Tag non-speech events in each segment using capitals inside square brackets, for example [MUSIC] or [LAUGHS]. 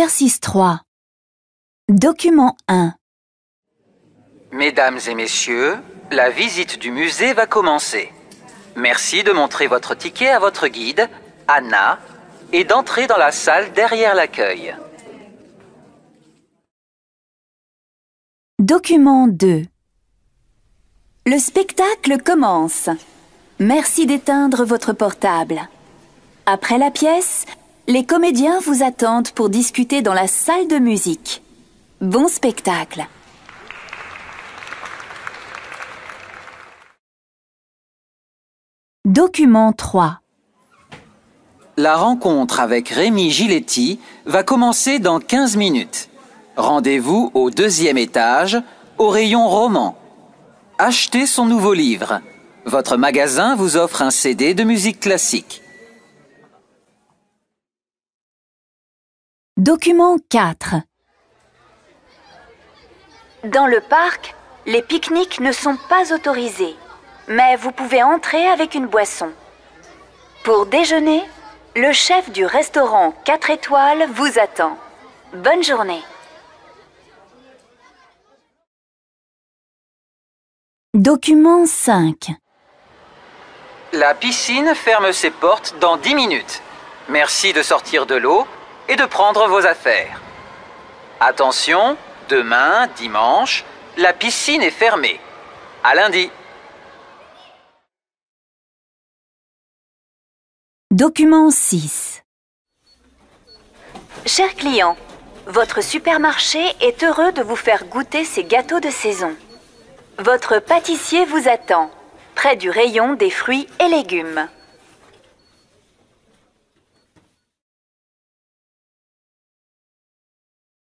Exercice 3. Document 1. Mesdames et messieurs, la visite du musée va commencer. Merci de montrer votre ticket à votre guide, Anna, et d'entrer dans la salle derrière l'accueil. Document 2. Le spectacle commence. Merci d'éteindre votre portable. Après la pièce, les comédiens vous attendent pour discuter dans la salle de musique. Bon spectacle Document 3 La rencontre avec Rémi Giletti va commencer dans 15 minutes. Rendez-vous au deuxième étage, au rayon roman. Achetez son nouveau livre. Votre magasin vous offre un CD de musique classique. Document 4 Dans le parc, les pique-niques ne sont pas autorisés, mais vous pouvez entrer avec une boisson. Pour déjeuner, le chef du restaurant 4 étoiles vous attend. Bonne journée. Document 5 La piscine ferme ses portes dans 10 minutes. Merci de sortir de l'eau et de prendre vos affaires. Attention, demain, dimanche, la piscine est fermée. À lundi. Document 6 Chers clients, votre supermarché est heureux de vous faire goûter ses gâteaux de saison. Votre pâtissier vous attend, près du rayon des fruits et légumes.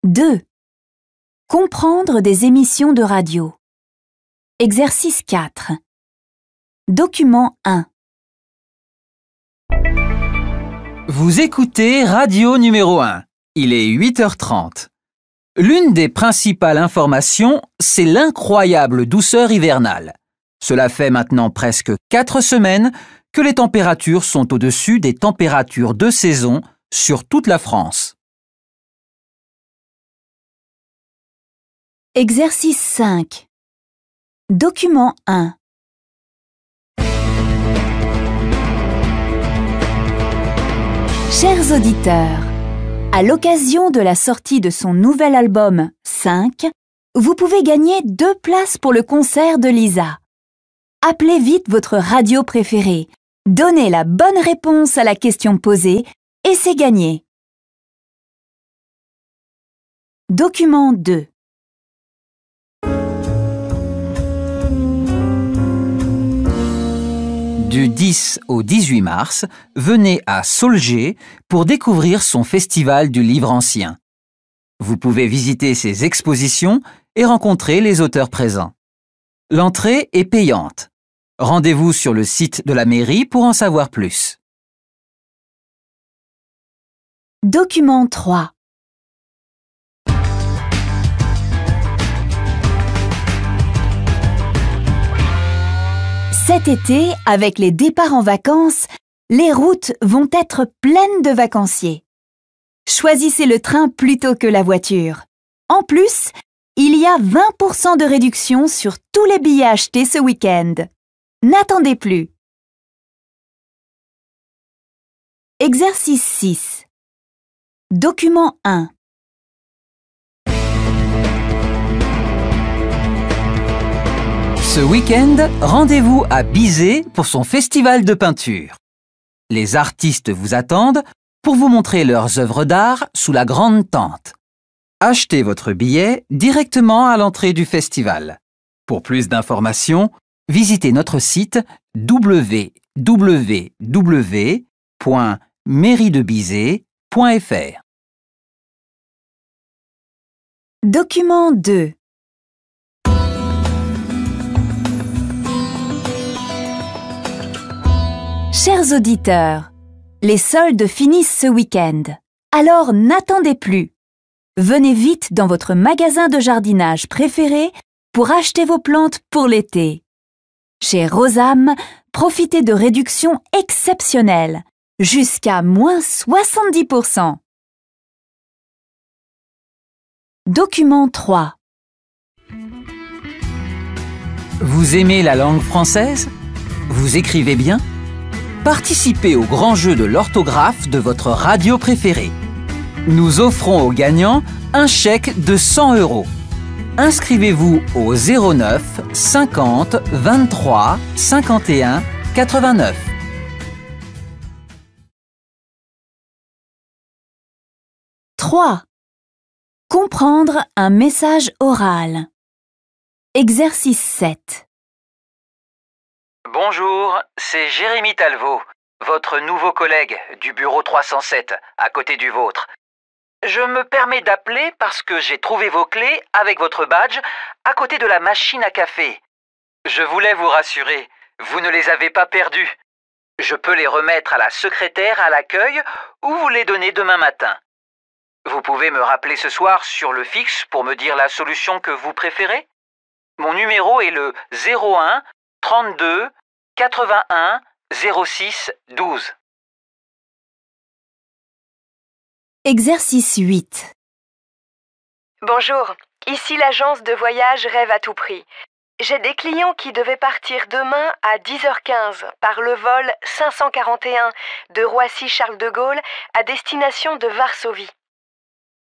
2. Comprendre des émissions de radio. Exercice 4. Document 1. Vous écoutez Radio numéro 1. Il est 8h30. L'une des principales informations, c'est l'incroyable douceur hivernale. Cela fait maintenant presque 4 semaines que les températures sont au-dessus des températures de saison sur toute la France. Exercice 5. Document 1. Chers auditeurs, à l'occasion de la sortie de son nouvel album 5, vous pouvez gagner deux places pour le concert de Lisa. Appelez vite votre radio préférée, donnez la bonne réponse à la question posée et c'est gagné. Document 2. du 10 au 18 mars, venez à Solgé pour découvrir son festival du livre ancien. Vous pouvez visiter ses expositions et rencontrer les auteurs présents. L'entrée est payante. Rendez-vous sur le site de la mairie pour en savoir plus. Document 3 Cet été, avec les départs en vacances, les routes vont être pleines de vacanciers. Choisissez le train plutôt que la voiture. En plus, il y a 20% de réduction sur tous les billets achetés ce week-end. N'attendez plus. Exercice 6 Document 1 Ce week-end, rendez-vous à Bizet pour son festival de peinture. Les artistes vous attendent pour vous montrer leurs œuvres d'art sous la grande tente. Achetez votre billet directement à l'entrée du festival. Pour plus d'informations, visitez notre site wwwmairie Document 2 Chers auditeurs, les soldes finissent ce week-end, alors n'attendez plus. Venez vite dans votre magasin de jardinage préféré pour acheter vos plantes pour l'été. Chez Rosam, profitez de réductions exceptionnelles, jusqu'à moins 70%. Document 3 Vous aimez la langue française Vous écrivez bien Participez au grand jeu de l'orthographe de votre radio préférée. Nous offrons aux gagnants un chèque de 100 euros. Inscrivez-vous au 09 50 23 51 89. 3. Comprendre un message oral. Exercice 7. Bonjour, c'est Jérémy Talvaux, votre nouveau collègue du bureau 307, à côté du vôtre. Je me permets d'appeler parce que j'ai trouvé vos clés avec votre badge à côté de la machine à café. Je voulais vous rassurer, vous ne les avez pas perdues. Je peux les remettre à la secrétaire à l'accueil ou vous les donner demain matin. Vous pouvez me rappeler ce soir sur le fixe pour me dire la solution que vous préférez Mon numéro est le 01 32 81 06 12. Exercice 8. Bonjour, ici l'agence de voyage Rêve à tout prix. J'ai des clients qui devaient partir demain à 10h15 par le vol 541 de Roissy-Charles de Gaulle à destination de Varsovie.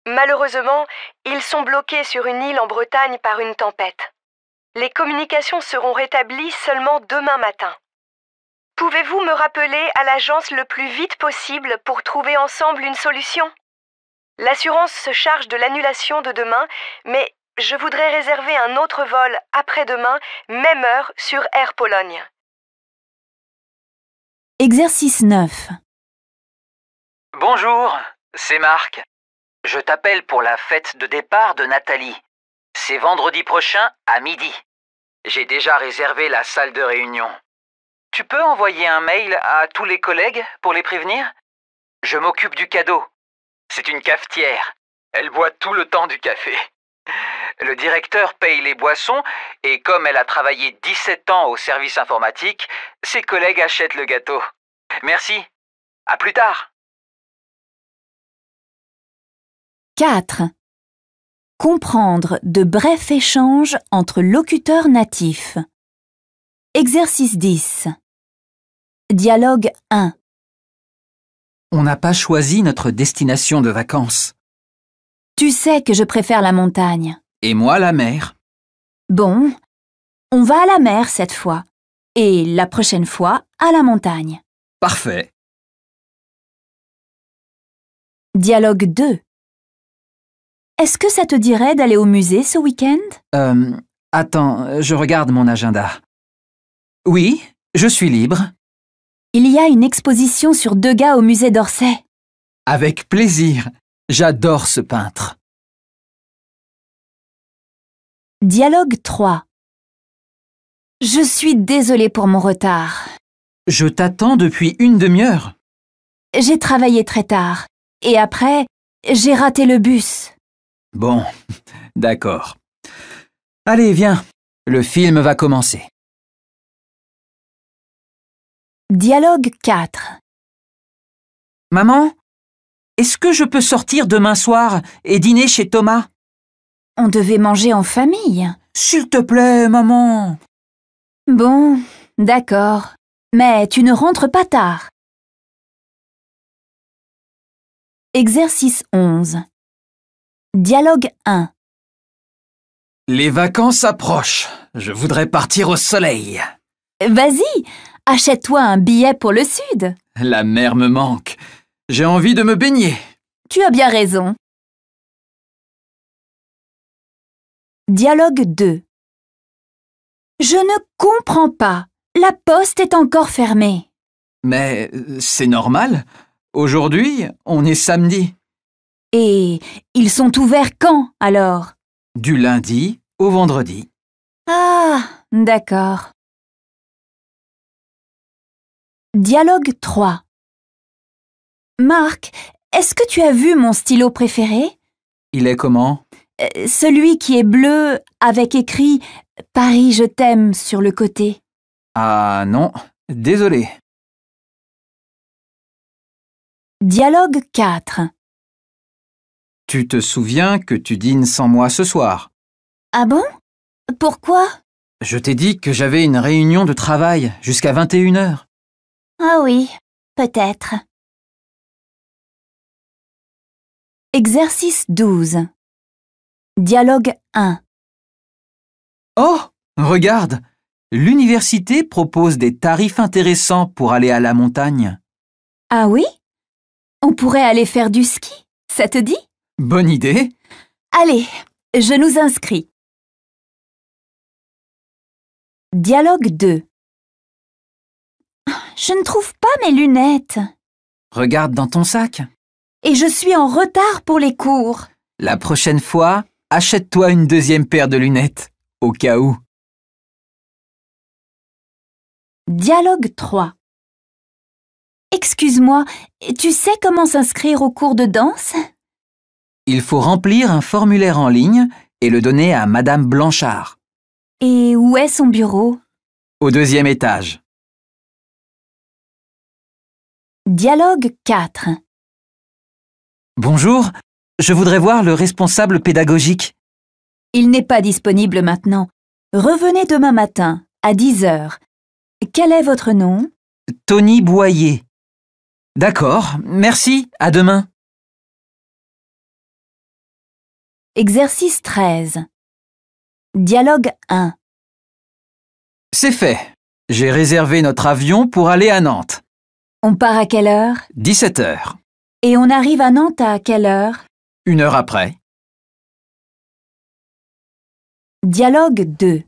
Malheureusement, ils sont bloqués sur une île en Bretagne par une tempête. Les communications seront rétablies seulement demain matin. Pouvez-vous me rappeler à l'agence le plus vite possible pour trouver ensemble une solution L'assurance se charge de l'annulation de demain, mais je voudrais réserver un autre vol après-demain, même heure, sur Air Pologne. Exercice 9. Bonjour, c'est Marc. Je t'appelle pour la fête de départ de Nathalie c'est vendredi prochain à midi. J'ai déjà réservé la salle de réunion. Tu peux envoyer un mail à tous les collègues pour les prévenir Je m'occupe du cadeau. C'est une cafetière. Elle boit tout le temps du café. Le directeur paye les boissons et comme elle a travaillé 17 ans au service informatique, ses collègues achètent le gâteau. Merci. À plus tard. 4 comprendre de brefs échanges entre locuteurs natifs. Exercice 10. Dialogue 1. On n'a pas choisi notre destination de vacances. Tu sais que je préfère la montagne. Et moi la mer. Bon, on va à la mer cette fois. Et la prochaine fois, à la montagne. Parfait. Dialogue 2 est-ce que ça te dirait d'aller au musée ce week-end Euh, attends, je regarde mon agenda. Oui, je suis libre. Il y a une exposition sur Degas au musée d'Orsay. Avec plaisir. J'adore ce peintre. Dialogue 3 Je suis désolée pour mon retard. Je t'attends depuis une demi-heure. J'ai travaillé très tard. Et après, j'ai raté le bus. Bon, [LAUGHS] d'accord. Allez, viens, le film va commencer. Dialogue 4 Maman, est-ce que je peux sortir demain soir et dîner chez Thomas On devait manger en famille. S'il te plaît, maman. Bon, d'accord. Mais tu ne rentres pas tard. Exercice 11 Dialogue 1 Les vacances approchent. Je voudrais partir au soleil. Vas-y, achète-toi un billet pour le sud. La mer me manque. J'ai envie de me baigner. Tu as bien raison. Dialogue 2 Je ne comprends pas. La poste est encore fermée. Mais euh, c'est normal. Aujourd'hui, on est samedi. Et ils sont ouverts quand alors Du lundi au vendredi. Ah, d'accord. Dialogue 3 Marc, est-ce que tu as vu mon stylo préféré Il est comment euh, Celui qui est bleu avec écrit Paris, je t'aime sur le côté. Ah non, désolé. Dialogue 4 tu te souviens que tu dînes sans moi ce soir Ah bon Pourquoi Je t'ai dit que j'avais une réunion de travail jusqu'à 21h. Ah oui, peut-être. Exercice 12 Dialogue 1 Oh Regarde L'université propose des tarifs intéressants pour aller à la montagne. Ah oui On pourrait aller faire du ski, ça te dit Bonne idée Allez, je nous inscris. Dialogue 2 Je ne trouve pas mes lunettes. Regarde dans ton sac. Et je suis en retard pour les cours. La prochaine fois, achète-toi une deuxième paire de lunettes, au cas où. Dialogue 3 Excuse-moi, tu sais comment s'inscrire au cours de danse il faut remplir un formulaire en ligne et le donner à Madame Blanchard. Et où est son bureau Au deuxième étage. Dialogue 4 Bonjour, je voudrais voir le responsable pédagogique. Il n'est pas disponible maintenant. Revenez demain matin, à 10 heures. Quel est votre nom Tony Boyer. D'accord, merci, à demain. Exercice 13. Dialogue 1. C'est fait. J'ai réservé notre avion pour aller à Nantes. On part à quelle heure 17 heures. Et on arrive à Nantes à quelle heure Une heure après. Dialogue 2.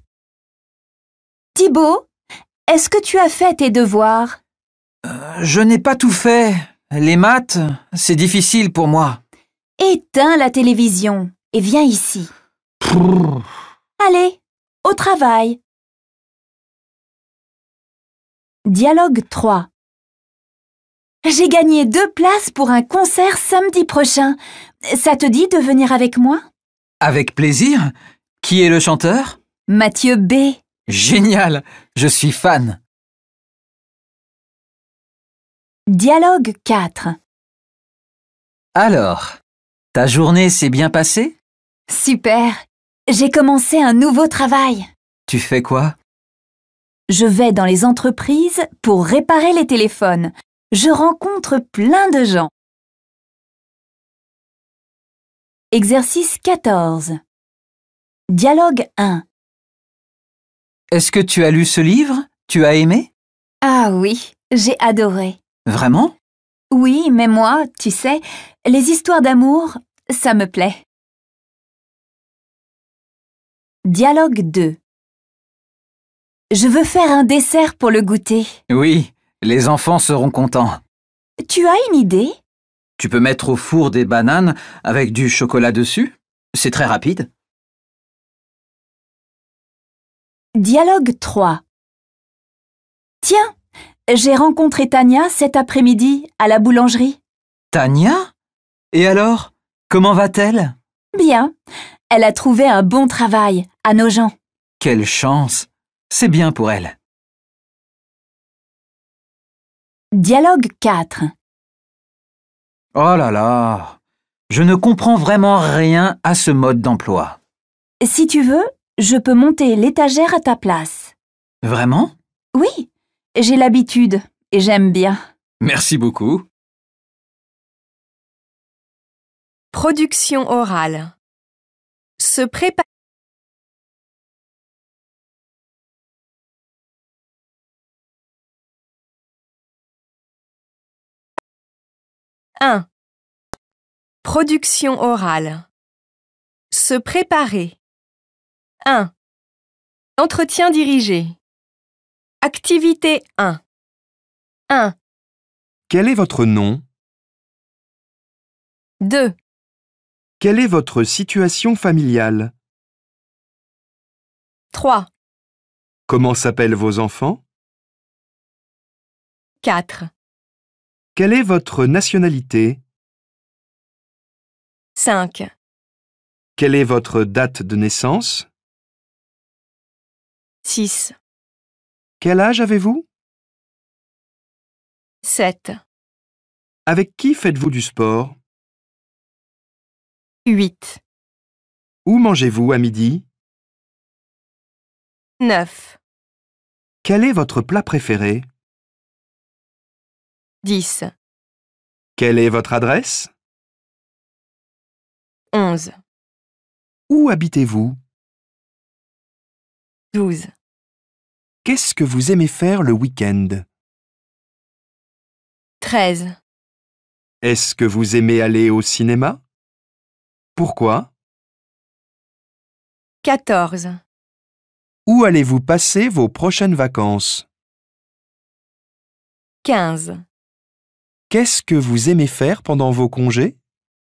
Thibaut, est-ce que tu as fait tes devoirs euh, Je n'ai pas tout fait. Les maths, c'est difficile pour moi. Éteins la télévision et viens ici. Allez, au travail. Dialogue 3 J'ai gagné deux places pour un concert samedi prochain. Ça te dit de venir avec moi Avec plaisir. Qui est le chanteur Mathieu B. Génial, je suis fan. Dialogue 4 Alors, ta journée s'est bien passée Super J'ai commencé un nouveau travail Tu fais quoi Je vais dans les entreprises pour réparer les téléphones. Je rencontre plein de gens. Exercice 14 Dialogue 1 Est-ce que tu as lu ce livre Tu as aimé Ah oui, j'ai adoré. Vraiment Oui, mais moi, tu sais, les histoires d'amour, ça me plaît. Dialogue 2 Je veux faire un dessert pour le goûter. Oui, les enfants seront contents. Tu as une idée Tu peux mettre au four des bananes avec du chocolat dessus. C'est très rapide. Dialogue 3 Tiens, j'ai rencontré Tania cet après-midi à la boulangerie. Tania Et alors Comment va-t-elle Bien. Elle a trouvé un bon travail, à nos gens. Quelle chance C'est bien pour elle. Dialogue 4 Oh là là Je ne comprends vraiment rien à ce mode d'emploi. Si tu veux, je peux monter l'étagère à ta place. Vraiment Oui, j'ai l'habitude et j'aime bien. Merci beaucoup. Production orale se préparer Un. Production orale. Se préparer. 1. Entretien dirigé. Activité 1. 1. Quel est votre nom 2. Quelle est votre situation familiale 3, Comment s'appellent vos enfants 4, Quelle est votre nationalité 5, Quelle est votre date de naissance 6, Quel âge avez-vous 7. Avec qui faites-vous du sport 8. Où mangez-vous à midi 9. Quel est votre plat préféré 10. Quelle est votre adresse 11. Où habitez-vous 12. Qu'est-ce que vous aimez faire le week-end 13. Est-ce que vous aimez aller au cinéma pourquoi 14. Où allez-vous passer vos prochaines vacances 15. Qu'est-ce que vous aimez faire pendant vos congés